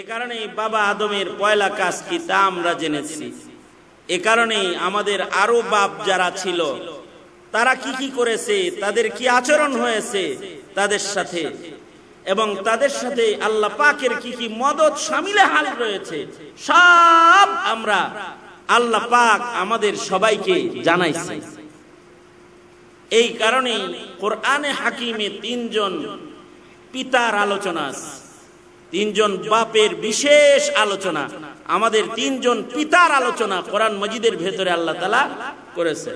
এ কারণে বাবা আদমের পয়লা কাজ কি তা আমরা জেনেছি এ কারণেই আমাদের আরো বাপ যারা ছিল তারা কি কি করেছে তাদের কি আচরণ হয়েছে তাদের সাথে এবং তাদের সাথে আল্লাহ পাকের কি কি মদত সামিলে হাল রয়েছে সব আমরা আল্লাহ পাক আমাদের সবাইকে জানাইছে এই কারণে কোরআনে হাকিমে তিনজন পিতার আলোচনা আছে তিনজন বাপের বিশেষ আলোচনা আমাদের তিনজন পিতার আলোচনা কোরআন মজিদের ভেতরে আল্লাহ তালা করেছে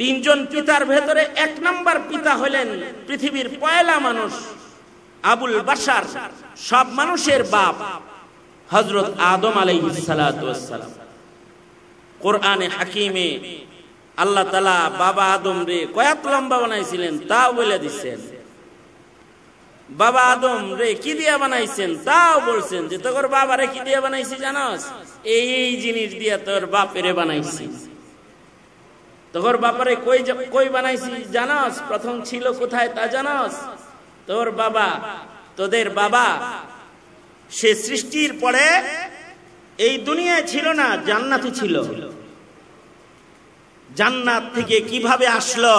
তিনজন পিতার ভেতরে এক নম্বর পিতা হলেন পৃথিবীর পয়লা মানুষ আবুল বাসার সব মানুষের বাপ হজরত আদম আলাইসালাম কোরআনে হাকিমে আল্লাহ তালা বাবা আদম রে কয়াত লম্বা বানাইছিলেন তা বলে দিচ্ছেন বাবা আদম রে কি দিয়া বানাইছেন তাও বলছেন যে তোর বাবা রে কি দিয়া বানাইছি জানস এই জিনিস দিয়া তোর বাপেরে বানাইছি তোর বাপারে কই কই বানাইছি জানস প্রথম ছিল কোথায় তা জানস তোর বাবা তোদের বাবা সে সৃষ্টির পরে এই দুনিয়ায় ছিল না জান্নাতে ছিল জান্নাত থেকে কিভাবে আসলো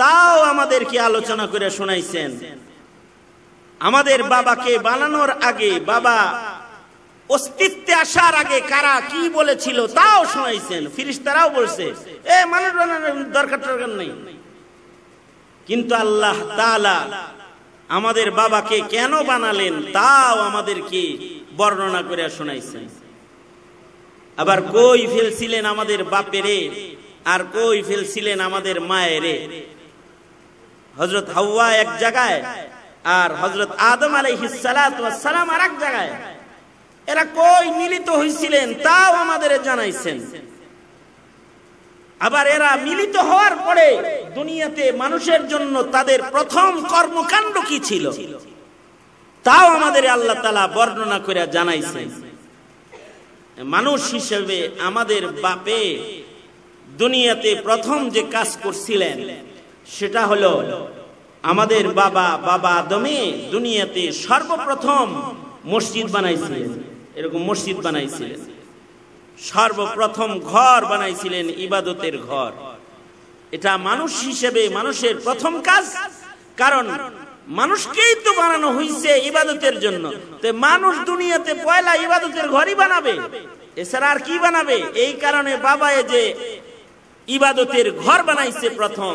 তাও আমাদেরকে আলোচনা করে শোনাইছেন আমাদের বাবাকে বানানোর আগে বাবা অস্তিত্বে আসার আগে কারা কি বলেছিল তাও শোনাইছেন ফিরিস্তারাও বলছে এ মানুষ বানানোর দরকার টরকার নেই কিন্তু আল্লাহ তালা আমাদের বাবাকে কেন বানালেন তাও আমাদেরকে বর্ণনা করে শোনাইছেন আবার কই ফেলছিলেন আমাদের বাপেরে আর কই ফেলছিলেন আমাদের মায়েরে হজরত হাওয়া এক জায়গায় আর হজরত আদম আলাইহিসালাম আর এক জায়গায় এরা কই মিলিত হয়েছিলেন তাও আমাদের জানাইছেন আবার এরা মিলিত হওয়ার পরে দুনিয়াতে মানুষের জন্য তাদের প্রথম কর্মকাণ্ড কি ছিল তাও আমাদের আল্লাহ তালা বর্ণনা করে জানাইছেন মানুষ হিসেবে আমাদের বাপে দুনিয়াতে প্রথম যে কাজ করছিলেন সেটা হলো আমাদের বাবা বাবা আদমে দুনিয়াতে সর্বপ্রথম মসজিদ বানাইছিলেন এরকম মসজিদ বানাইছিলেন সর্বপ্রথম ঘর বানাইছিলেন ইবাদতের ঘর এটা মানুষ হিসেবে মানুষের প্রথম কাজ কারণ মানুষকেই তো বানানো হয়েছে ইবাদতের জন্য তো মানুষ দুনিয়াতে পয়লা ইবাদতের ঘরই বানাবে এছাড়া আর কি বানাবে এই কারণে বাবা যে ইবাদতের ঘর বানাইছে প্রথম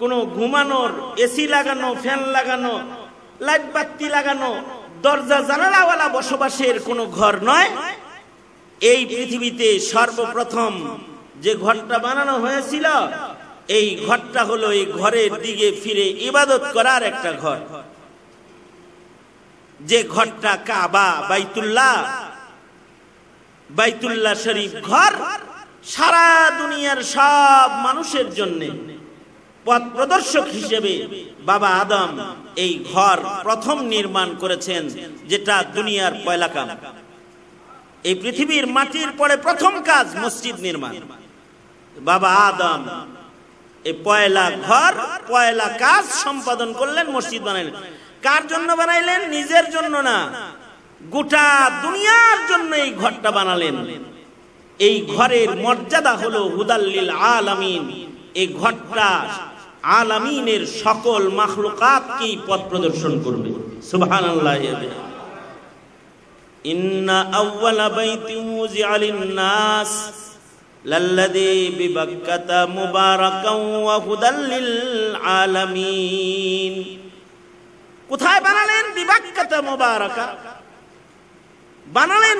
কোনো ঘুমানোর এসি লাগানো ফ্যান লাগানো লাইট বাতি লাগানো দরজা জানালাওয়ালা বসবাসের কোনো ঘর নয় এই পৃথিবীতে সর্বপ্রথম যে ঘরটা বানানো হয়েছিল এই ঘরটা হলো এই ঘরের দিকে ফিরে ইবাদত করার একটা ঘর যে ঘরটা কাবা বাইতুল্লাহ বাইতুল্লাহ শরীফ ঘর সারা দুনিয়ার সব মানুষের জন্যে পথ প্রদর্শক হিসেবে বাবা আদম এই ঘর প্রথম নির্মাণ করেছেন যেটা দুনিয়ার পয়লা কাম এই পৃথিবীর মাটির পরে প্রথম কাজ মসজিদ নির্মাণ বাবা আদম এই পয়লা ঘর পয়লা কাজ সম্পাদন করলেন মসজিদ বানাইলেন কার জন্য বানাইলেন নিজের জন্য না গোটা দুনিয়ার জন্য এই ঘরটা বানালেন এই ঘরের মর্যাদা হলো হুদাল্লিল আলামিন এই ঘরটা আলামিনের সকল মাখলুকাতকেই পথ প্রদর্শন করবে সুবহান ইন্না বাইতি উযিআ লিন-নাস লাল্লাযী বিবাক্কাতা মুবারাকাও ওয়া হুদাল লিল আলামিন কোথায় বানালেন বিবাক্কাতা মুবারাকা বানালেন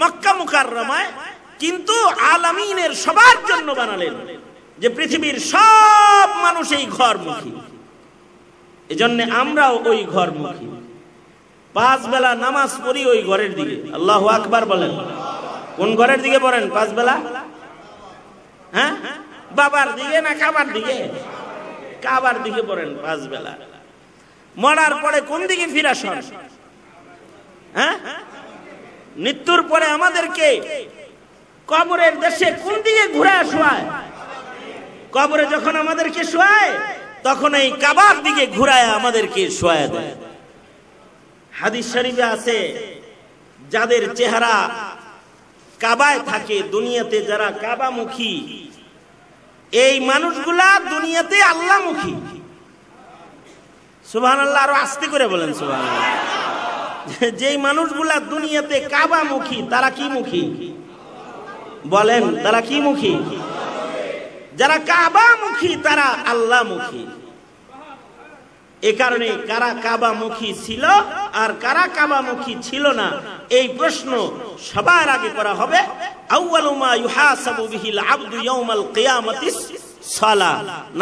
মক্কা মুকাররমায় কিন্তু আলামিনের সবার জন্য বানালেন যে পৃথিবীর সব মানুষ এই ঘরমুখী এজন্য আমরাও ওই ঘরমুখী পাঁচ বেলা নামাজ পড়ি ওই ঘরের দিকে আল্লাহ আকবার বলেন কোন ঘরের দিকে পড়েন পাঁচ বেলা হ্যাঁ বাবার দিকে না কাবার দিকে কাবার দিকে পড়েন পাঁচ বেলা মরার পরে কোন দিকে ফিরাস হ্যাঁ মৃত্যুর পরে আমাদেরকে কবরের দেশে কোন দিকে ঘুরে আসওয়ায় কবরে যখন আমাদেরকে শোয়ায় তখন এই কাবার দিকে ঘুরায় আমাদেরকে শোয়া দেয় হাদিস শরীফে আছে যাদের চেহারা কাবায় থাকে দুনিয়াতে যারা কাবা মুখী এই মানুষগুলা দুনিয়াতে আল্লাহ মুখী সুবাহ আল্লাহ আরো আস্তে করে বলেন সুবাহ যেই মানুষগুলা দুনিয়াতে কাবা মুখী তারা কি মুখী বলেন তারা কি মুখী যারা কাবা মুখী তারা আল্লাহমুখী এ কারণে কারা কাবামুখী ছিল আর কারা কাবামুখী ছিল না এই প্রশ্ন সবার আগে করা হবে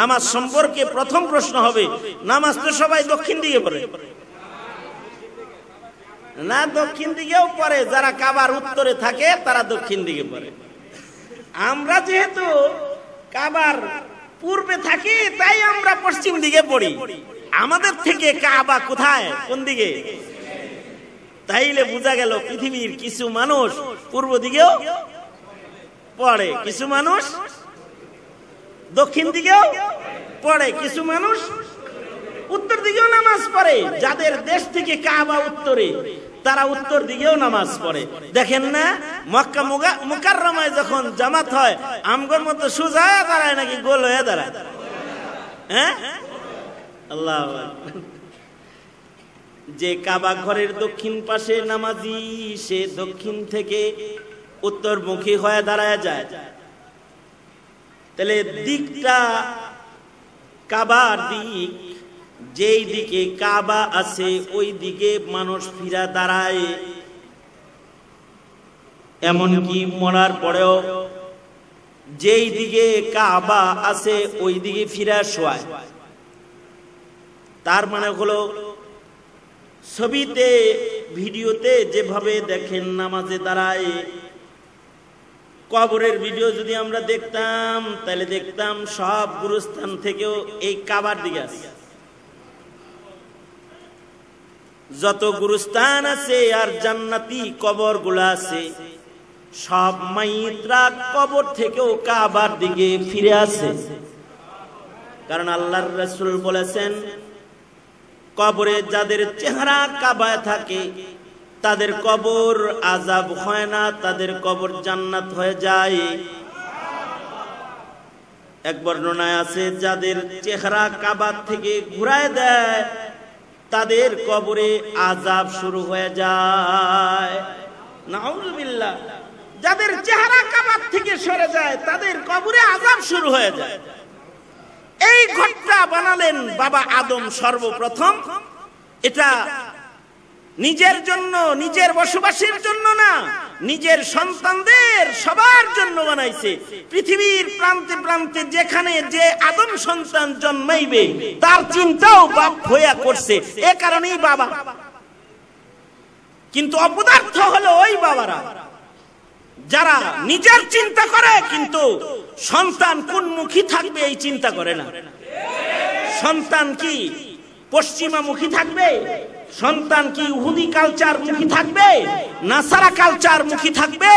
নামাজ সম্পর্কে প্রথম প্রশ্ন হবে নামাজ তো সবাই দক্ষিণ দিকে পড়ে না দক্ষিণ দিকেও পড়ে যারা কাবার উত্তরে থাকে তারা দক্ষিণ দিকে পড়ে আমরা যেহেতু কাবার পূর্বে থাকি তাই আমরা পশ্চিম দিকে পড়ি আমাদের থেকে কাবা কোথায় কোন দিকে তাইলে বোঝা গেল পৃথিবীর কিছু মানুষ পূর্ব দিকেও পড়ে কিছু মানুষ দক্ষিণ দিকেও পড়ে কিছু মানুষ উত্তর দিকেও নামাজ পড়ে যাদের দেশ থেকে কাবা উত্তরে তারা উত্তর দিকেও নামাজ পড়ে দেখেন না মক্কা মুকাররমায় যখন জামাত হয় আমগর মতো সোজা দাঁড়ায় নাকি গোল হয়ে দাঁড়ায় হ্যাঁ যে কাবা ঘরের দক্ষিণ পাশে নামাজি সে দক্ষিণ থেকে উত্তরমুখী হয়ে দাঁড়ায় যায় তাহলে দিকটা কাবার দিক যেই দিকে কাবা আছে ওই দিকে মানুষ ফিরা দাঁড়ায় এমনকি মরার পরেও যেই দিকে কাবা আছে ওই দিকে ফিরা শোয়ায় তার মানে হলো ছবিতে ভিডিওতে যেভাবে দেখেন নামাজে দাঁড়ায় কবরের ভিডিও যদি আমরা দেখতাম তাহলে দেখতাম সব গুরুস্থান থেকেও এই কাবার দিকে আছে যত গুরুস্থান আছে আর জান্নাতি কবর গুলা আছে সব মাইতরা কবর থেকেও কাবার দিকে ফিরে আছে কারণ আল্লাহর রসুল বলেছেন কবরে যাদের চেহারা কাবায় থাকে তাদের কবর আজাব হয় না তাদের কবর জান্নাত হয়ে যায় এক বর্ণনায় আছে যাদের চেহারা কাবার থেকে ঘুরায় দেয় তাদের কবরে আজাব শুরু হয়ে যায় যাদের চেহারা কামার থেকে সরে যায় তাদের কবরে আজাব শুরু হয়ে যায় এই ঘটটা বানালেন বাবা আদম সর্বপ্রথম এটা নিজের জন্য নিজের বসবাসের জন্য না নিজের সন্তানদের সবার জন্য বানাইছে পৃথিবীর প্রান্তে প্রান্তে যেখানে যে আদম সন্তান জন্মাইবে তার চিন্তাও বাপ হইয়া করছে এ কারণেই বাবা কিন্তু অপদার্থ হলো ওই বাবারা যারা নিজের চিন্তা করে কিন্তু সন্তান কোন মুখী থাকবে এই চিন্তা করে না সন্তান কি পশ্চিমা মুখী থাকবে সন্তান কি উহুদি কালচার মুখী থাকবে নাসারা কালচার মুখী থাকবে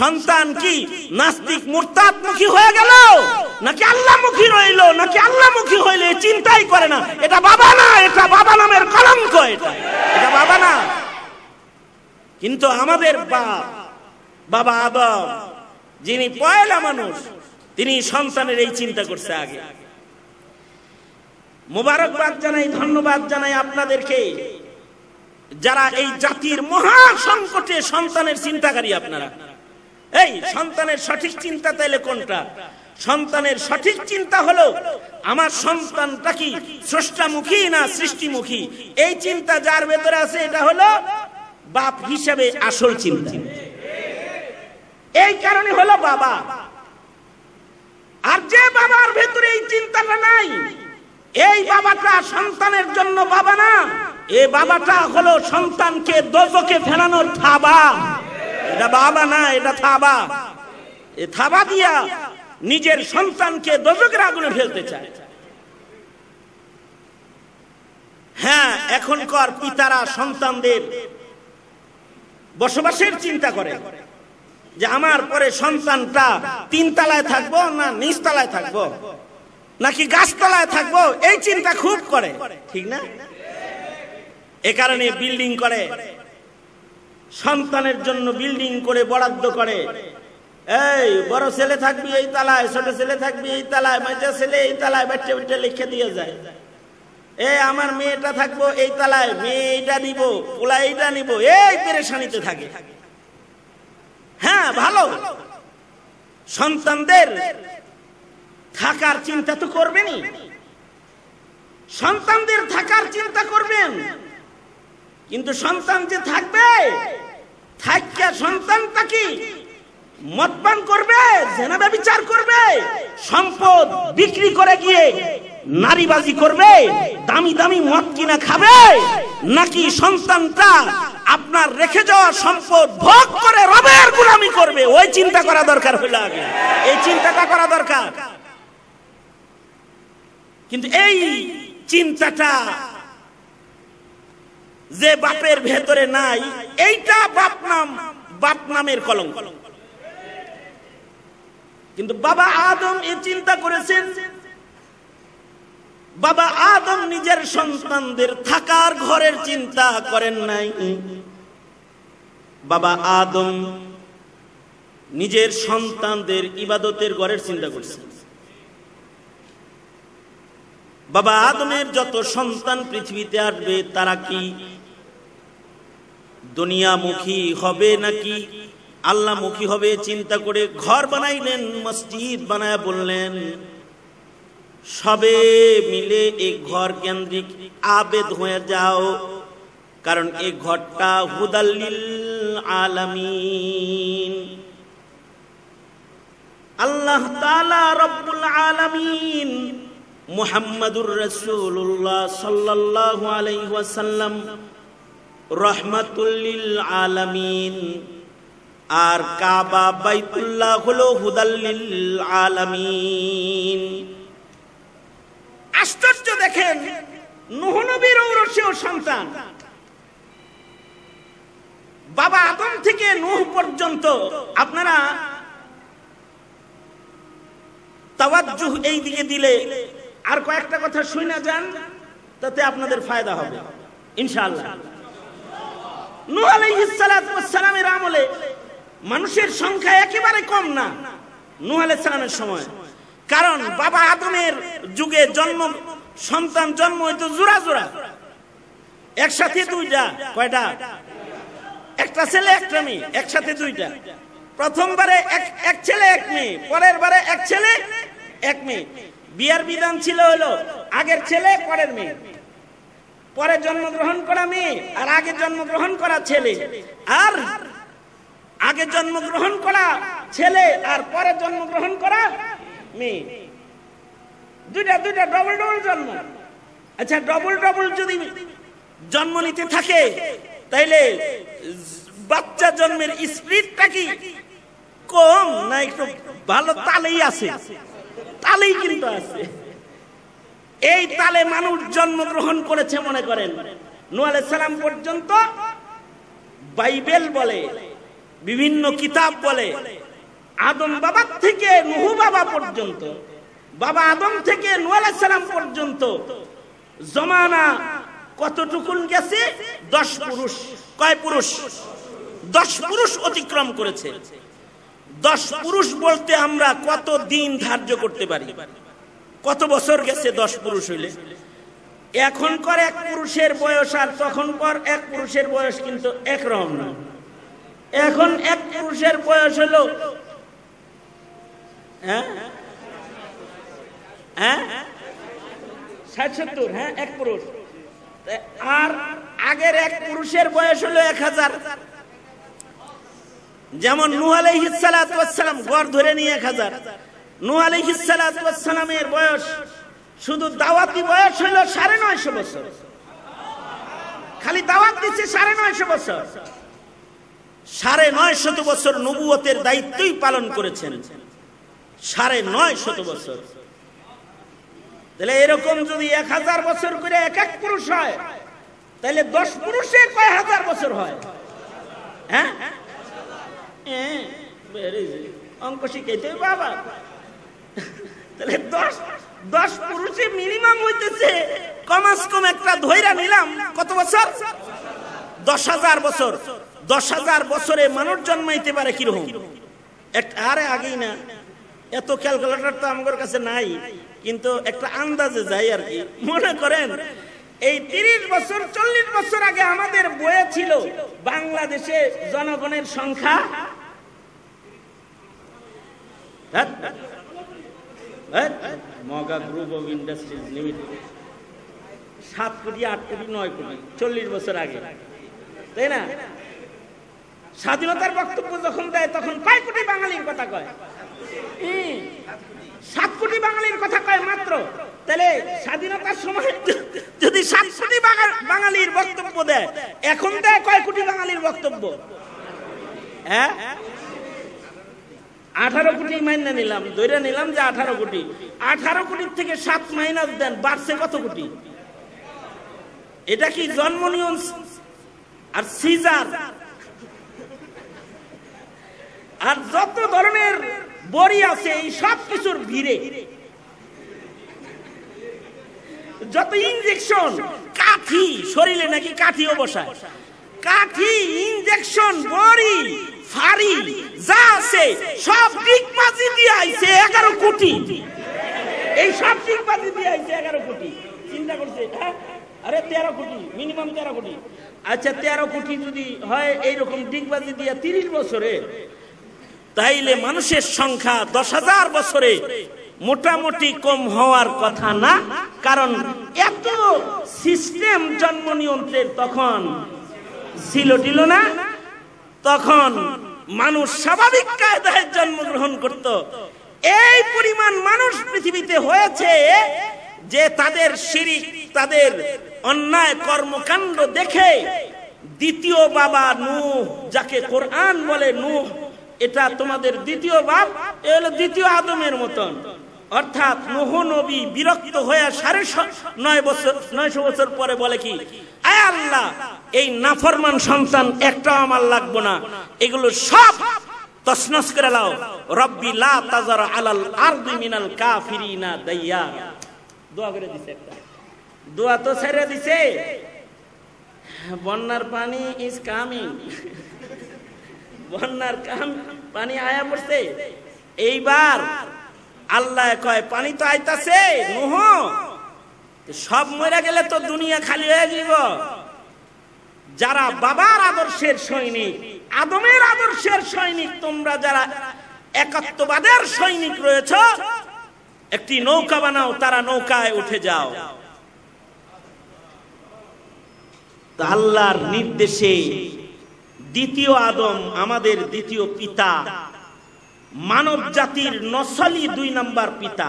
সন্তান কি নাস্তিক মোরতাদ মুখী হয়ে গেল নাকি আল্লাহ মুখী রইল নাকি আল্লাহ মুখী হইলে চিন্তাই করে না এটা বাবা না এটা বাবা নামের কলঙ্ক এটা এটা বাবা না কিন্তু আমাদের বাপ বাবা আদম যিনি পয়লা মানুষ তিনি সন্তানের এই চিন্তা করছে আগে মোবারকবাদ জানাই ধন্যবাদ জানাই আপনাদেরকে যারা এই জাতির মহা সংকটে সন্তানের চিন্তাকারী আপনারা এই সন্তানের সঠিক চিন্তা তাইলে কোনটা সন্তানের সঠিক চিন্তা হলো আমার সন্তানটা কি স্রষ্টামুখী না সৃষ্টিমুখী এই চিন্তা যার ভেতরে আছে এটা হলো বাপ হিসাবে আসল চিন্তা এই কারণে হলো বাবা আর যে বাবার ভেতরে এই চিন্তাটা নাই এই বাবাটা সন্তানের জন্য বাবা না এ বাবাটা হলো সন্তানকে দোজকে ফেরানোর থাবা এটা বাবা না এটা থাবা এ থাবা দিয়া নিজের সন্তানকে দোজকের আগুনে ফেলতে চায় হ্যাঁ এখনকার পিতারা সন্তানদের বসবাসের চিন্তা করে যে আমার পরে সন্তানটা তিন তালায় থাকবো না নিচ তালায় থাকবো নাকি গাছতলায় থাকবো এই চিন্তা খুব করে ঠিক না এ কারণে বিল্ডিং করে সন্তানের জন্য বিল্ডিং করে বরাদ্দ করে এই বড় ছেলে থাকবি এই তালায় ছোট ছেলে থাকবি এই তালায় মাইজা ছেলে এই তালায় বাচ্চা বাচ্চা লিখে দিয়ে যায় এ আমার মেয়েটা থাকবো এই তালায় মেয়েটা নিবো ওলা এইটা নিবো এই পেরেশানিতে থাকে হ্যাঁ ভালো সন্তানদের থাকার চিন্তা তো করবেনই সন্তানদের থাকার চিন্তা করবেন কিন্তু সন্তান যে থাকবে থাকবে সন্তানটা কি মতপান করবে জেনা বিচার করবে সম্পদ বিক্রি করে গিয়ে নারীবাজি করবে দামি দামি মদ কিনা খাবে নাকি সন্তানটা আপনার রেখে যাওয়া সম্পদ ভোগ করে রবের গুলামি করবে ওই চিন্তা করা দরকার হইল আগে এই চিন্তাটা করা দরকার কিন্তু এই চিন্তাটা যে বাপের ভেতরে নাই এইটা বাপ নাম বাপ নামের কলঙ্ক কিন্তু বাবা আদম এ চিন্তা করেছেন বাবা আদম নিজের সন্তানদের থাকার ঘরের চিন্তা করেন নাই বাবা আদম নিজের সন্তানদের ইবাদতের ঘরের চিন্তা করছেন বাবা আদমের যত সন্তান পৃথিবীতে আসবে তারা কি দুনিয়ামুখী হবে নাকি আল্লামুখী হবে চিন্তা করে ঘর বানাইলেন মসজিদ বানায় বললেন সবে মিলে এই ঘর কেন্দ্রিক আবেদ হয়ে যাও কারণ এই ঘরটা হুদাল্লিল আলামিন আল্লাহ তাআলা রব্বুল আলামিন মুহাম্মাদুর রসুল্লাহ সাল্লাল্লাহু আলাইহি ওয়াসাল্লাম রহমাতুল্লিল আলামিন আর কাবা বাইতুল্লাহ হলো হুদাল্লিল আলামিন আশ্চর্য দেখেন নহনবীর ঔরসীয় সন্তান বাবা আদম থেকে নুহ পর্যন্ত আপনারা তাওয়াজ্জুহ এই দিকে দিলে আর কয়েকটা কথা শুনে যান তাতে আপনাদের ফায়দা হবে ইনশাআল্লাহ নূহ আমলে মানুষের সংখ্যা একেবারে কম না নূহ আলাইহিস সালামের সময় কারণ বাবা আদমের যুগে জন্ম সন্তান জন্ম হইতো জোড়া জোড়া একসাথে দুইটা কয়টা একটা ছেলে একটা মেয়ে একসাথে দুইটা প্রথমবারে এক এক ছেলে এক মেয়ে পরের বারে এক ছেলে এক মেয়ে বিয়ার বিধান ছিল হলো আগের ছেলে পরের মেয়ে পরে জন্মগ্রহণ করা মেয়ে আর আগে জন্মগ্রহণ করা ছেলে আর আগে জন্মগ্রহণ করা ছেলে আর পরে জন্মগ্রহণ করা মেয়ে দুইটা দুইটা ডবল ডবল জন্ম আচ্ছা ডবল ডবল যদি জন্ম নিতে থাকে তাইলে বাচ্চা জন্মের স্পিডটা কি কম না একটু ভালো তালেই আছে তালেই কিন্তু আছে এই তালে মানুষ জন্মগ্রহণ করেছে মনে করেন নোয়ালে সালাম পর্যন্ত বাইবেল বলে বিভিন্ন কিতাব বলে আদম বাবার থেকে নুহু বাবা পর্যন্ত বাবা আদম থেকে নোয়াল সালাম পর্যন্ত জমানা কতটুকুন গেছে দশ পুরুষ কয় পুরুষ দশ পুরুষ অতিক্রম করেছে দশ পুরুষ বলতে আমরা কত দিন ধার্য করতে পারি কত বছর গেছে দশ পুরুষ হইলে এখনকার এক পুরুষের বয়স আর তখনকার এক পুরুষের বয়স কিন্তু একরকম না এখন এক পুরুষের বয়স হলো হ্যাঁ হ্যাঁ হ্যাঁ এক পুরুষ আর আগের এক পুরুষের বয়স এক হাজার যেমন নুহালাম গড় ধরে নিয়ে এক হাজার নু আলিহিসালামের বয়স শুধু দাওয়াতি বয়স হইল সাড়ে নয়শো বছর খালি দাওয়াত দিচ্ছে সাড়ে নয়শো বছর সাড়ে নয় শত বছর নবুয়তের দায়িত্বই পালন করেছেন সাড়ে নয় শত বছর তাহলে এরকম যদি এক হাজার বছর করে এক এক পুরুষ হয় তাহলে দশ পুরুষে কয় হাজার বছর হয় হ্যাঁ অঙ্ক শিখাইতে বাবা তাহলে দশ দশ পুরুষে মিনিমাম হইতেছে কমাস কম একটা ধৈরা নিলাম কত বছর দশ হাজার বছর দশ হাজার বছরে মানুষ জন্মাইতে পারে কিরকম একটা আরে আগেই না এত ক্যালকুলেটর তো আমার কাছে নাই কিন্তু একটা আন্দাজে যাই আর কি মনে করেন এই তিরিশ বছর চল্লিশ বছর আগে আমাদের বয়ে ছিল বাংলাদেশে জনগণের সংখ্যা হ্যাঁ? হ্যাঁ? মগা গ্রুপ অফ ইন্ডাস্ট্রিজ লিমিটেড সাত কোটি আট কোটি নয় কোটি চল্লিশ বছর আগে তাই না স্বাধীনতার বক্তব্য যখন দেয় তখন কয় কোটি বাঙালির কথা কয় সাত কোটি বাঙালির কথা কয় মাত্র তাহলে স্বাধীনতার সময় যদি সাত কোটি বাঙালির বক্তব্য দেয় এখন দেয় কয় কোটি বাঙালির বক্তব্য হ্যাঁ আঠারো কোটি মাইনা নিলাম ধরে নিলাম যে আঠারো কোটি আঠারো কোটির থেকে সাত মাইনাস দেন বাড়ছে কত কোটি এটা কি জন্ম নিয়ম আর সিজার আর যত ধরনের বড়ি আছে এই সব কিছুর ভিড়ে যত ইঞ্জেকশন কাঠি শরীরে নাকি কাঠিও বসায় কাঠি ইঞ্জেকশন বড়ি ফারি যা আছে সব ডিগবাজি দিয়ে আইছে এগারো কোটি এই সব ডিগবাজি দিয়ে আইছে এগারো কোটি চিন্তা করছে আরে তেরো কোটি মিনিমাম তেরো কোটি আচ্ছা তেরো কোটি যদি হয় এইরকম ডিগবাজি দিয়ে তিরিশ বছরে তাইলে মানুষের সংখ্যা দশ হাজার বছরে মোটামুটি কম হওয়ার কথা না কারণ এত সিস্টেম জন্ম নিয়ন্ত্রণের তখন ছিল টিল না তখন মানুষ স্বাভাবিক কায়দায় জন্মগ্রহণ করত এই পরিমাণ মানুষ পৃথিবীতে হয়েছে যে তাদের সিঁড়ি তাদের অন্যায় কর্মকাণ্ড দেখে দ্বিতীয় বাবা নু যাকে কোরআন বলে নু এটা তোমাদের দ্বিতীয় বাপ এ হলো দ্বিতীয় আদমের মতন অর্থাৎ নহ নবী বিরক্ত হয়ে সাড়ে নয় বছর নয়শো বছর পরে বলে কি আয় আল্লাহ এই নাফরমান সন্তান একটাও আমার লাগবো না এগুলো সব তসনস করে লাও রব্বি লা তাজার আলাল আরদি মিনাল না দাইয়া দোয়া করে দিছে দোয়া তো ছেড়ে দিছে বন্যার পানি ইজ কামিং বন্যার কাম পানি আয়া পড়ছে এইবার আল্লাহ কয় পানি তো আইতাছে মোহ সব মরে গেলে তো দুনিয়া খালি হয়ে যাব যারা বাবার আদর্শের সৈনিক আদমের আদর্শের সৈনিক তোমরা যারা একাত্মবাদের সৈনিক রয়েছ একটি নৌকা বানাও তারা নৌকায় উঠে যাও আল্লাহর নির্দেশে দ্বিতীয় আদম আমাদের দ্বিতীয় পিতা মানব জাতির নসলি দুই নাম্বার পিতা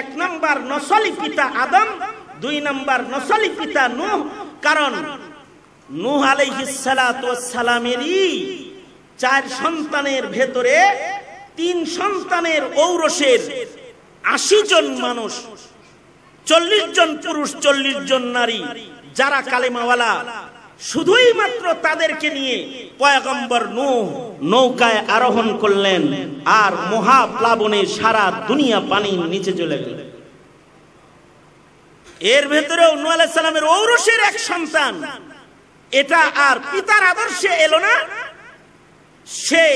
এক নাম্বার নসলি পিতা আদম দুই নাম্বার নসলি পিতা নুহ কারণ নুহ আলাইহিসালামেরই চার সন্তানের ভেতরে তিন সন্তানের ঔরসের আশি জন মানুষ চল্লিশ জন পুরুষ চল্লিশ জন নারী যারা কালেমাওয়ালা শুধুই মাত্র তাদেরকে নিয়ে পয়গম্বর নুহ নৌকায় আরোহণ করলেন আর মহাপ্লাবনে সারা দুনিয়া পানি নিচে চলে গেল এর ভেতরেও নালামের ঔরসের এক সন্তান এটা আর পিতার আদর্শে এলো না সে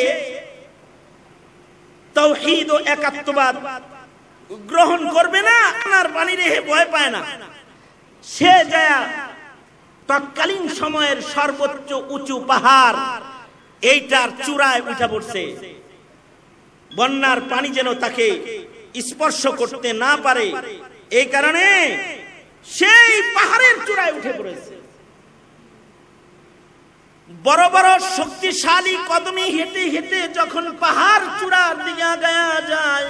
তৌহিদ ও একাত্মবাদ গ্রহণ করবে না আপনার পানি রেহে ভয় পায় না সে যায় তৎকালীন সময়ের সর্বোচ্চ উঁচু পাহাড় এইটার চূড়ায় উঠে পড়ছে বন্যার পানি যেন তাকে স্পর্শ করতে না পারে এই কারণে সেই পাহাড়ের চূড়ায় উঠে পড়েছে বড় বড় শক্তিশালী কদমি হেঁটে হেঁটে যখন পাহাড় চূড়ার দিকে গায়া যায়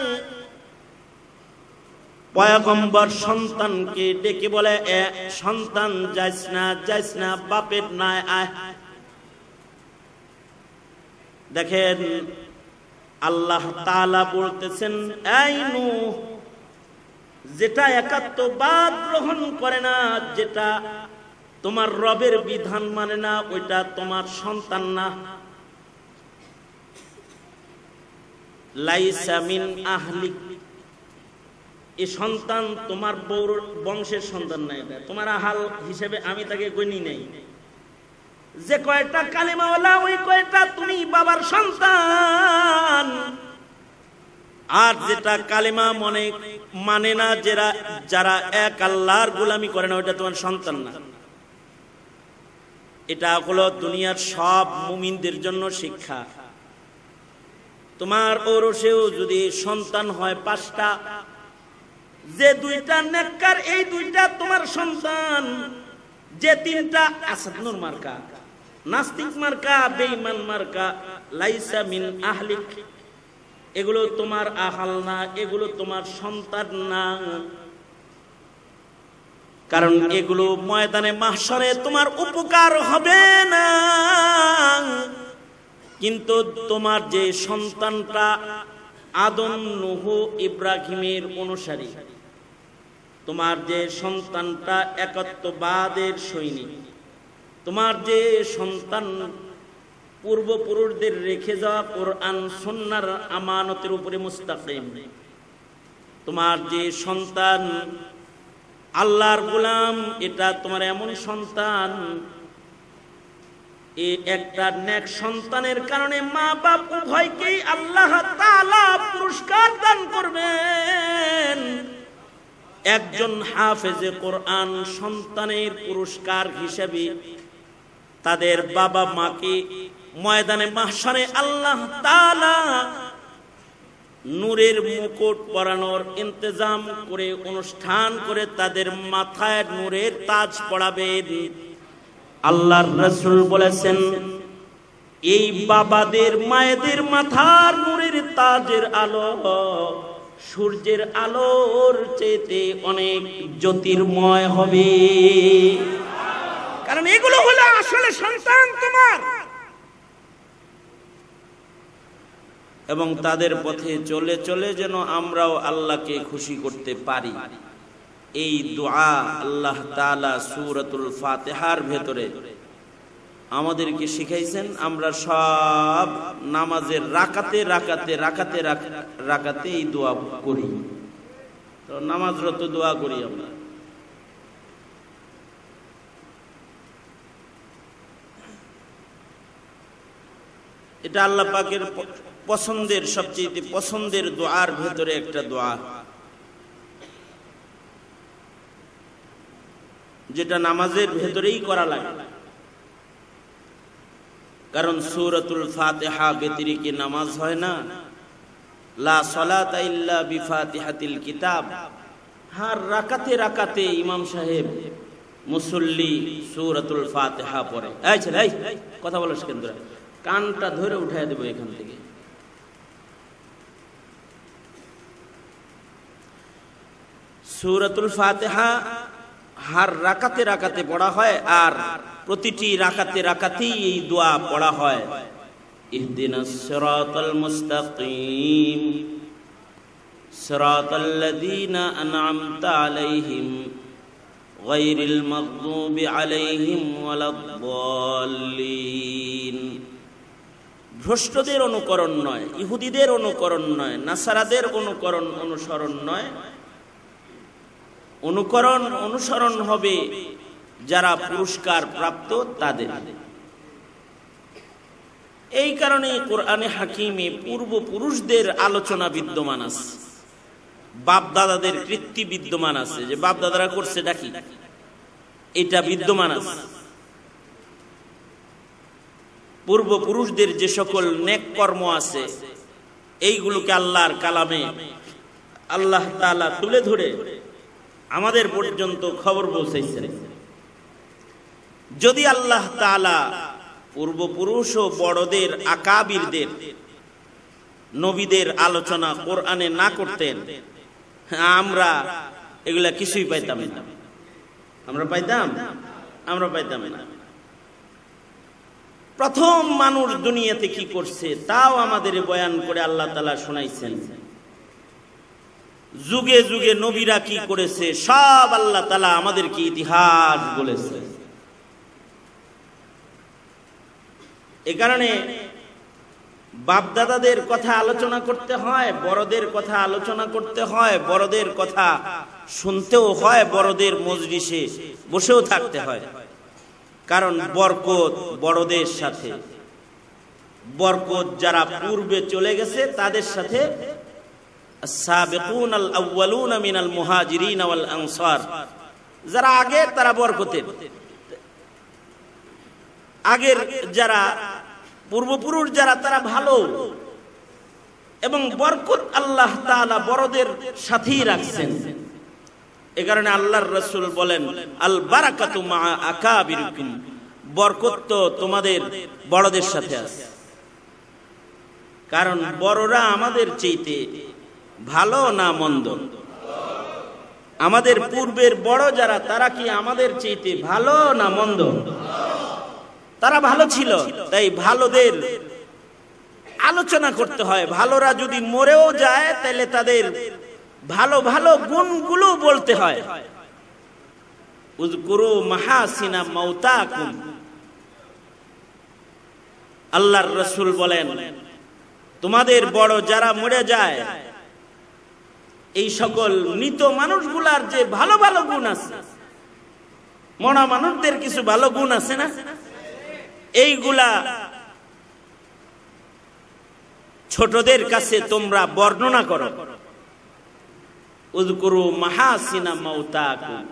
সন্তানকে ডেকে বলে সন্তান যাইস না যাইস না বাপের নাই আয় দেখেন আল্লাহ তালা বলতেছেন এই নু যেটা একাত্মবাদ গ্রহণ করে না যেটা তোমার রবের বিধান মানে না ওইটা তোমার সন্তান না লাইসামিন আহলিক এ সন্তান তোমার বংশের সন্তান নাই তোমার আহাল হিসেবে আমি তাকে গণি নেই যে কয়টা কালিমাওয়ালা ওই কয়টা তুমি বাবার সন্তান আর যেটা কালিমা মনে মানে না যারা যারা এক আল্লাহর গোলামি করে না ওইটা তোমার সন্তান না এটা হলো দুনিয়ার সব মুমিনদের জন্য শিক্ষা তোমার ওরসেও যদি সন্তান হয় পাঁচটা যে দুইটা নেককার এই দুইটা তোমার সন্তান যে তিনটা আসাদ নুর মার্কা নাস্তিক মার্কা বেঈমান মার্কা লাইসা মিন আহলিক এগুলো তোমার আহাল না এগুলো তোমার সন্তান না কারণ এগুলো ময়দানে মাহসরে তোমার উপকার হবে না কিন্তু তোমার যে সন্তানটা আদম নুহ ইব্রাহিমের অনুসারী তোমার যে সন্তানটা একত্ববাদের সৈনিক তোমার যে সন্তান পূর্বপুরুষদের রেখে যাওয়া কোরআন সন্ন্যার আমানতের উপরে মুস্তাকিম তোমার যে সন্তান আল্লাহর গোলাম এটা তোমার এমন সন্তান এ একটা নেক সন্তানের কারণে মা বাপ উভয়কেই আল্লাহ তাআলা পুরস্কার দান করবেন একজন হাফেজে কোরআন সন্তানের পুরস্কার হিসেবে তাদের বাবা মাকে ময়দানে মাসারে আল্লাহ তালা নূরের মুকুট পরানোর ইন্তজাম করে অনুষ্ঠান করে তাদের মাথায় নূরের তাজ পড়াবে আল্লাহর রসুল বলেছেন এই বাবাদের মায়েদের মাথার নূরের তাজের আলো সূর্যের আলোর চেতে অনেক জ্যোতির্ময় হবে কারণ এগুলো হলো আসলে সন্তান তোমার এবং তাদের পথে চলে চলে যেন আমরাও আল্লাহকে খুশি করতে পারি এই দোয়া আল্লাহ তালা সুরতুল ফাতেহার ভেতরে আমাদেরকে শিখাইছেন আমরা সব নামাজের রাকাতে রাকাতে রাকাতে রাকাতে এই দোয়া করি তো নামাজরত দোয়া করি আমরা এটা আল্লাহ পাকের পছন্দের সবচেয়ে পছন্দের দোয়ার ভেতরে একটা দোয়া যেটা নামাজের ভেতরেই করা লাগে কারণ সুরতুল ফাতেহা ব্যতিরিকে নামাজ হয় না লা সলাতা ইল্লা বিফাতিহাতিল কিতাব হার রাকাতে রাকাতে ইমাম সাহেব মুসল্লি সুরাতুল ফাতেহা পড়ে কথা বলো कानटा धरे उठाया देबो এখান থেকে সূরাতুল ফাতিহা हर रकाते रकाते पढ़ा হয় আর প্রতিটি রাকাতে রাকাতেই এই দোয়া পড়া হয় ইহদিনাস সিরাতাল মুস্তাকিম সিরাতাল্লাযীনা আন'আমता अलैहिम ग़ैरिल मग़दूबी अलैहिम वलद्वाललीन ভ্রষ্টদের অনুকরণ নয় ইহুদিদের অনুকরণ নয় নাসারাদের অনুকরণ অনুসরণ নয় অনুকরণ অনুসরণ হবে যারা পুরস্কার প্রাপ্ত তাদের এই কারণে কোরআনে হাকিমে পূর্বপুরুষদের আলোচনা বিদ্যমান আছে বাপ দাদাদের কৃত্তি বিদ্যমান আছে যে বাপ দাদারা করছে ডাকি এটা বিদ্যমান আছে পূর্বপুরুষদের যে সকল নেক কর্ম আছে এইগুলোকে আল্লাহর কালামে আল্লাহ তালা তুলে ধরে আমাদের পর্যন্ত খবর পৌঁছেছেন যদি আল্লাহ তালা পূর্বপুরুষ ও বড়দের আকাবিরদের নবীদের আলোচনা কোরআনে না করতেন আমরা এগুলা কিছুই পাইতাম আমরা পাইতাম আমরা পাইতাম না প্রথম মানুষ দুনিয়াতে কি করছে তাও আমাদের বয়ান করে আল্লাহ তালা শোনাইছেন যুগে যুগে নবীরা কি করেছে সব আল্লাহ তালা আমাদেরকে ইতিহাস বলেছে এ কারণে বাপদাদাদের কথা আলোচনা করতে হয় বড়দের কথা আলোচনা করতে হয় বড়দের কথা শুনতেও হয় বড়দের মজরিসে বসেও থাকতে হয় কারণ বরকত বড়দের সাথে বরকত যারা পূর্বে চলে গেছে তাদের সাথে সাবেকুন আল আনসার যারা আগে তারা বরকতের আগের যারা পূর্বপুরুষ যারা তারা ভালো এবং বরকত আল্লাহ তাআলা বড়দের সাথেই রাখছেন এ কারণে আল্লাহর রসুল বলেন আল বারাকাত বরকত তো তোমাদের বড়দের সাথে আছে কারণ বড়রা আমাদের চেয়েতে ভালো না মন্দ আমাদের পূর্বের বড় যারা তারা কি আমাদের চেয়েতে ভালো না মন্দ তারা ভালো ছিল তাই ভালোদের আলোচনা করতে হয় ভালোরা যদি মরেও যায় তাহলে তাদের ভালো ভালো গুণগুলো বলতে হয় আল্লাহর রসুল বলেন তোমাদের বড় যারা মরে যায় এই সকল মৃত মানুষগুলার যে ভালো ভালো গুণ আছে মনা মানুষদের কিছু ভালো গুণ আছে না এইগুলা ছোটদের কাছে তোমরা বর্ণনা করো উদকুরু মাহাসিনা মাউতাকুম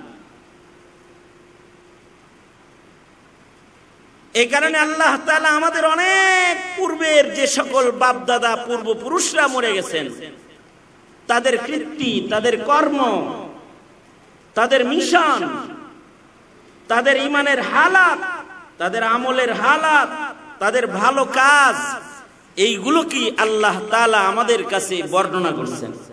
এই কারণে আল্লাহ তালা আমাদের অনেক পূর্বের যে সকল বাপদাদা পূর্বপুরুষরা মরে গেছেন তাদের কৃতি তাদের কর্ম তাদের মিশন তাদের ইমানের হালাত তাদের আমলের হালাত তাদের ভালো কাজ এইগুলো কি আল্লাহ তালা আমাদের কাছে বর্ণনা করছেন